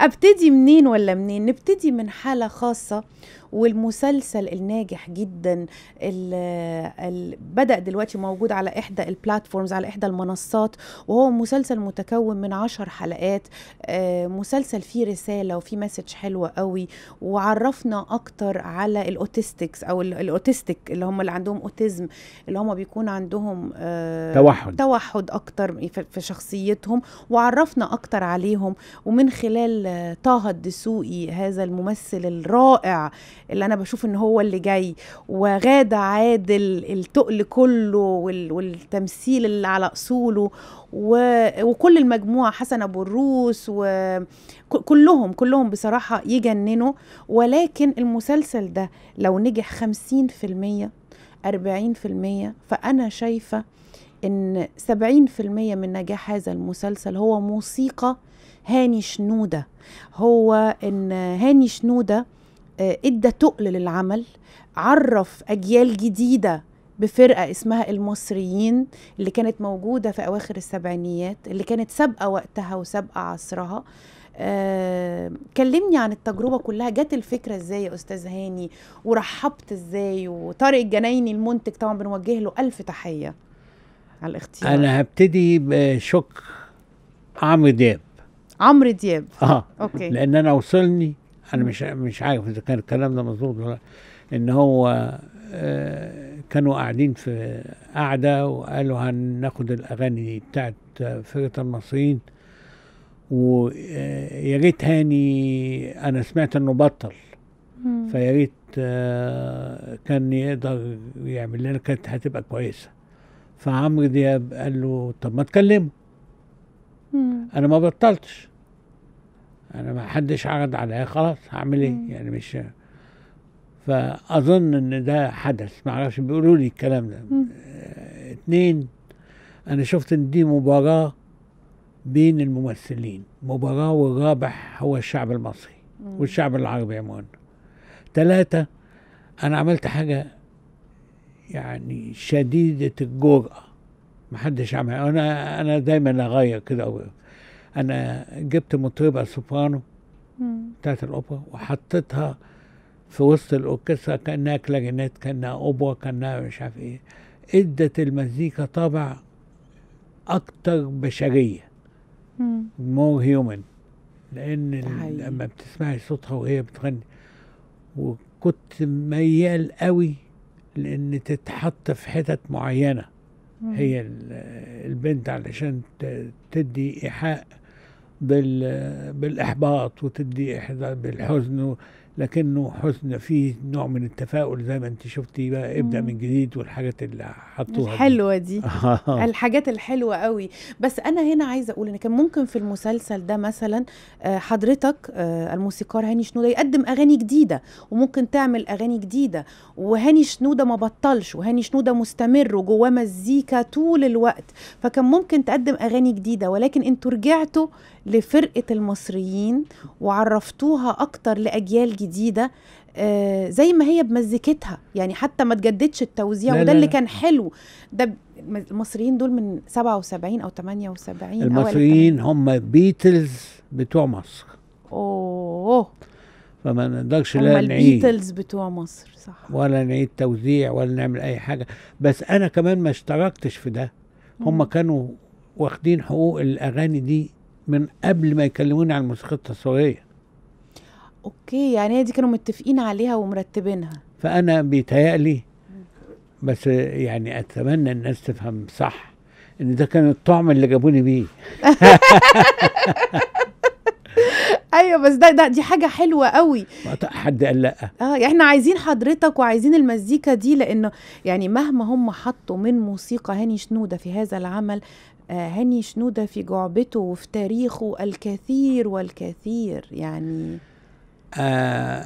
ابتدي منين ولا منين نبتدي من حاله خاصه والمسلسل الناجح جدا اللي بدا دلوقتي موجود على احدى البلاتفورمز على احدى المنصات وهو مسلسل متكون من عشر حلقات آه، مسلسل فيه رساله وفيه مسج حلوه قوي وعرفنا اكتر على الاوتستكس او الاوتستيك اللي هم اللي عندهم اوتيزم اللي هم بيكون عندهم آه، توحد توحد اكتر في شخصيتهم وعرفنا اكتر عليهم ومن خلال آه، طه الدسوقي هذا الممثل الرائع اللي انا بشوف ان هو اللي جاي وغاده عادل التقل كله والتمثيل اللي على اصوله وكل المجموعه حسن ابو الروس وكلهم كلهم بصراحه يجننوا ولكن المسلسل ده لو نجح 50% 40% فانا شايفه ان 70% من نجاح هذا المسلسل هو موسيقى هاني شنودة هو ان هاني شنودة آه، ادى تقل للعمل عرف اجيال جديده بفرقه اسمها المصريين اللي كانت موجوده في اواخر السبعينيات اللي كانت سابقه وقتها وسابقه عصرها آه، كلمني عن التجربة كلها جت الفكرة ازاي يا أستاذ هاني ورحبت ازاي وطارق الجنايني المنتج طبعا بنوجه له ألف تحية على الاختيار أنا هبتدي بشك عمرو دياب عمرو دياب اه اوكي لأن أنا وصلني انا مش مش عارف اذا كان الكلام ده مظبوط ولا ان هو آه، كانوا قاعدين في قعده وقالوا هناخد الاغاني بتاعت فرقه المصريين ويا آه، ريت هاني انا سمعت انه بطل فيا ريت آه، كان يقدر يعمل لنا كانت هتبقى كويسه فعمرو دياب قال له طب ما تكلمه انا ما بطلتش انا ما حدش عرض عليا خلاص هعمل ايه يعني مش فاظن ان ده حدث ما اعرفش بيقولوا لي الكلام ده اثنين آه، اتنين انا شفت ان دي مباراه بين الممثلين مباراه والرابح هو الشعب المصري والشعب العربي عموما ثلاثه انا عملت حاجه يعني شديده الجرأه محدش عملها انا انا دايما اغير كده انا جبت مطربه سوبرانو بتاعت الاوبرا وحطيتها في وسط الاوركسترا كانها كلاجينات كانها اوبرا كانها مش عارف ايه ادت المزيكا طابع اكتر بشريه مور هيومن لان لما بتسمعي صوتها وهي بتغني وكنت ميال قوي لان تتحط في حتت معينه هي البنت علشان تدي ايحاء بالاحباط وتدي بالحزن لكنه حسن فيه نوع من التفاؤل زي ما انت شفتي بقى ابدا من جديد والحاجات اللي حطوها الحلوه دي, دي. الحاجات الحلوه قوي بس انا هنا عايزه اقول ان كان ممكن في المسلسل ده مثلا آه، حضرتك آه، الموسيقار هاني شنوده يقدم اغاني جديده وممكن تعمل اغاني جديده وهاني شنوده ما بطلش وهاني شنوده مستمر وجواه مزيكا طول الوقت فكان ممكن تقدم اغاني جديده ولكن انتوا رجعتوا لفرقه المصريين وعرفتوها اكتر لاجيال جديده جديده آه، زي ما هي بمزيكتها يعني حتى ما تجددش التوزيع وده اللي كان حلو ده المصريين دول من 77 او 78 المصريين هم بيتلز بتوع مصر اوه فما نقدرش لا نعيد البيتلز بتوع مصر صح ولا نعيد توزيع ولا نعمل اي حاجه بس انا كمان ما اشتركتش في ده هم كانوا واخدين حقوق الاغاني دي من قبل ما يكلموني عن الموسيقى التصويريه اوكي يعني هي دي كانوا متفقين عليها ومرتبينها فانا بيتهيألي بس يعني اتمنى الناس تفهم صح ان ده كان الطعم اللي جابوني بيه ايوه بس ده, ده دي حاجه حلوه قوي حد قال لا اه احنا عايزين حضرتك وعايزين المزيكا دي لانه يعني مهما هم حطوا من موسيقى هاني شنوده في هذا العمل آه هاني شنوده في جعبته وفي تاريخه الكثير والكثير يعني آه،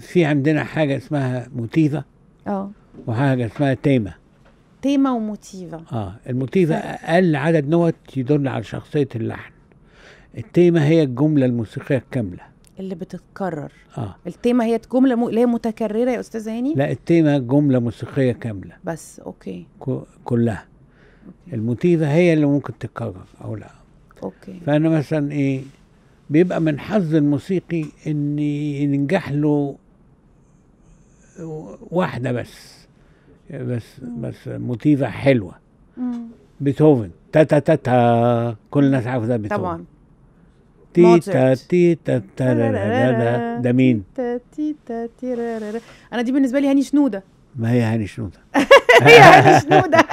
في عندنا حاجه اسمها موتيفا اه وحاجه اسمها تيمه تيمه وموتيفا اه الموتيفا اقل عدد نوت يدل على شخصيه اللحن التيمه هي الجمله الموسيقيه الكامله اللي بتتكرر اه التيمه هي جمله م... اللي هي متكرره يا استاذ هاني لا التيمه جمله موسيقيه كامله بس اوكي ك... كلها أوكي. الموتيفا هي اللي ممكن تتكرر او لا اوكي فانا مثلا ايه بيبقى من حظ الموسيقي ان ينجح له واحده بس بس بس موتيفة حلوه بيتهوفن تا تا تا تا كل الناس عارفه ده بيتهوفن طبعا تي تا تي تا تا ده مين؟ تي تا تي انا دي بالنسبه لي هاني شنوده ما هي هاني شنوده هي هاني شنوده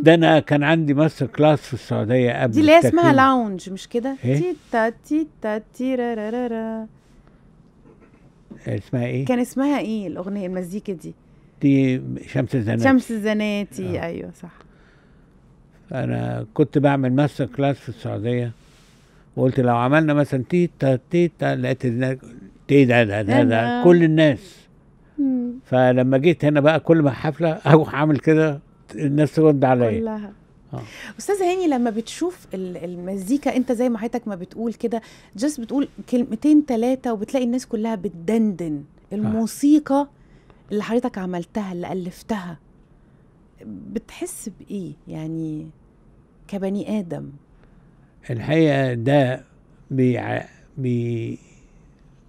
ده انا كان عندي ماستر كلاس في السعوديه قبل دي اللي اسمها لاونج مش كده؟ إيه؟ تيتا تيتا تيرارارا اسمها ايه؟ كان اسمها ايه الاغنيه المزيكا دي؟ دي شمس الزناتي شمس الزناتي آه. ايوه صح انا كنت بعمل ماستر كلاس في السعوديه وقلت لو عملنا مثلا تيتا تيتا لقيت تي ده ده ده, ده كل الناس فلما جيت هنا بقى كل ما حفله اروح اعمل كده الناس ترد عليا كلها آه. استاذ هاني لما بتشوف المزيكا انت زي ما حضرتك ما بتقول كده جاست بتقول كلمتين ثلاثه وبتلاقي الناس كلها بتدندن آه. الموسيقى آه. اللي حضرتك عملتها اللي الفتها بتحس بايه يعني كبني ادم الحقيقه ده بي بي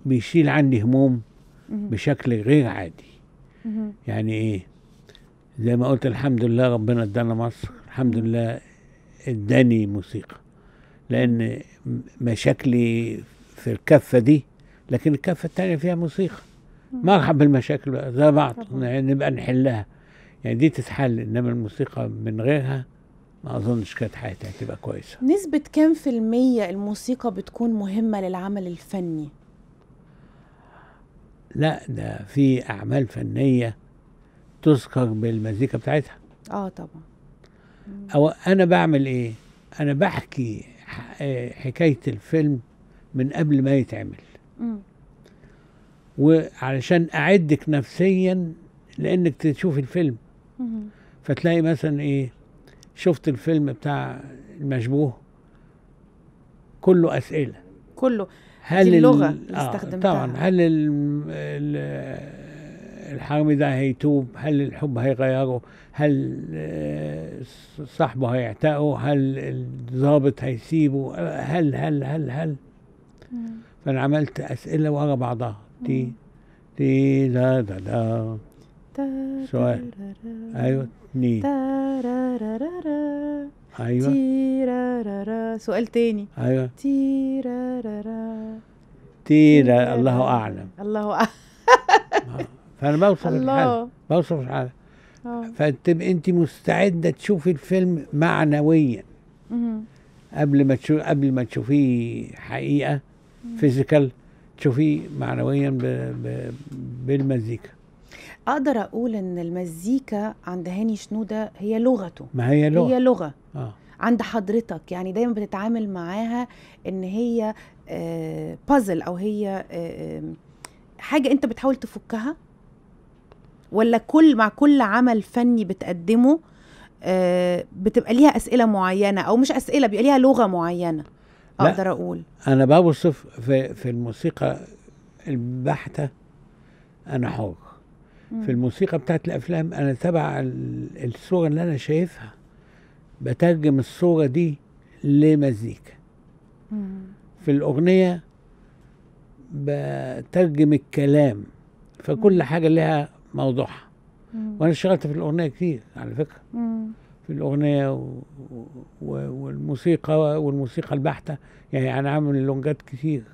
بيشيل عني هموم بشكل غير عادي يعني ايه زي ما قلت الحمد لله ربنا ادانا مصر الحمد لله اداني موسيقى لان مشاكلي في الكفه دي لكن الكفه الثانيه فيها موسيقى ما ارحب بالمشاكل بقى زي بعض يعني نبقى نحلها يعني دي تتحل انما الموسيقى من غيرها ما اظنش كانت حياتي هتبقى كويسه نسبه كام في الميه الموسيقى بتكون مهمه للعمل الفني لا ده في اعمال فنيه تذكر بالمزيكا بتاعتها اه طبعا او انا بعمل ايه انا بحكي آه، حكايه الفيلم من قبل ما يتعمل وعلشان اعدك نفسيا لانك تشوف الفيلم فتلاقي مثلا ايه شفت الفيلم بتاع المشبوه كله اسئله كله هل اللغه آه، اللي استخدمتها طبعا هل ال ال الحرام ده هيتوب هل الحب هيغيره هل آه، صاحبه هيعتقه هل الضابط هيسيبه هل هل هل هل فانا عملت اسئله ورا بعضها تي تي دا دا دا سؤال ايوه اتنين ايوه سؤال تاني ايوه تيرارارا تيرا الله اعلم الله اعلم آه. فانا بوصف الحاله بوصف الحاله آه. فانت انت مستعده تشوفي الفيلم معنويا قبل ما تشوف قبل ما تشوفيه حقيقه فيزيكال تشوفيه معنويا ب... ب... بالمزيكا اقدر اقول ان المزيكا عند هاني شنوده هي لغته ما هي لغه هي لغه آه. عند حضرتك يعني دايما بتتعامل معاها ان هي آه بازل او هي آه حاجه انت بتحاول تفكها ولا كل مع كل عمل فني بتقدمه آه، بتبقى ليها اسئله معينه او مش اسئله بيبقى ليها لغه معينه اقدر اقول انا بوصف في, في الموسيقى البحته انا حر في الموسيقى بتاعت الافلام انا تبع الصوره اللي انا شايفها بترجم الصوره دي لمزيكا في الاغنيه بترجم الكلام فكل حاجه لها موضوعها وانا اشتغلت في الاغنيه كتير على فكره مم. في الاغنيه و... و... والموسيقى والموسيقى البحته يعني انا عامل لونجات كتير